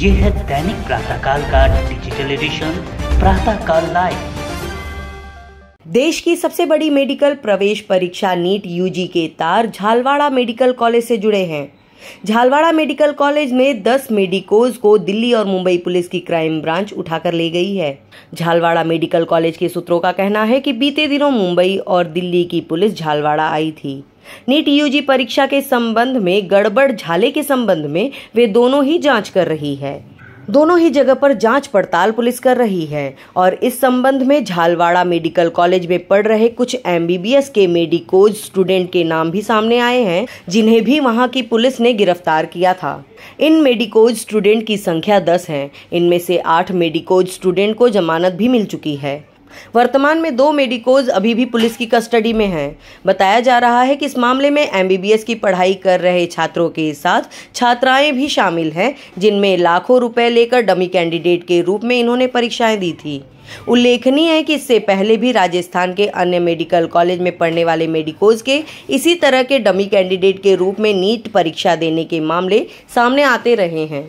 ये है दैनिक प्रातःकाल का डिजिटल एडिशन प्रातःकाल लाइव देश की सबसे बड़ी मेडिकल प्रवेश परीक्षा नीट यूजी के तार झालवाड़ा मेडिकल कॉलेज से जुड़े हैं झालवाड़ा मेडिकल कॉलेज में 10 मेडिकोज को दिल्ली और मुंबई पुलिस की क्राइम ब्रांच उठाकर ले गई है झालवाड़ा मेडिकल कॉलेज के सूत्रों का कहना है कि बीते दिनों मुंबई और दिल्ली की पुलिस झालवाड़ा आई थी नीट यूजी परीक्षा के संबंध में गड़बड़ झाले के संबंध में वे दोनों ही जांच कर रही है दोनों ही जगह पर जांच पड़ताल पुलिस कर रही है और इस संबंध में झालवाड़ा मेडिकल कॉलेज में पढ़ रहे कुछ एमबीबीएस के मेडिकोज स्टूडेंट के नाम भी सामने आए हैं जिन्हें भी वहां की पुलिस ने गिरफ्तार किया था इन मेडिकोज स्टूडेंट की संख्या दस है इनमें से आठ मेडिकोज स्टूडेंट को जमानत भी मिल चुकी है वर्तमान में दो मेडिकोज अभी भी पुलिस की कस्टडी में हैं बताया जा रहा है कि इस मामले में एमबीबीएस की पढ़ाई कर रहे छात्रों के साथ छात्राएं भी शामिल हैं जिनमें लाखों रुपए लेकर डमी कैंडिडेट के रूप में इन्होंने परीक्षाएं दी थी उल्लेखनीय है कि इससे पहले भी राजस्थान के अन्य मेडिकल कॉलेज में पढ़ने वाले मेडिकोज के इसी तरह के डमी कैंडिडेट के रूप में नीट परीक्षा देने के मामले सामने आते रहे हैं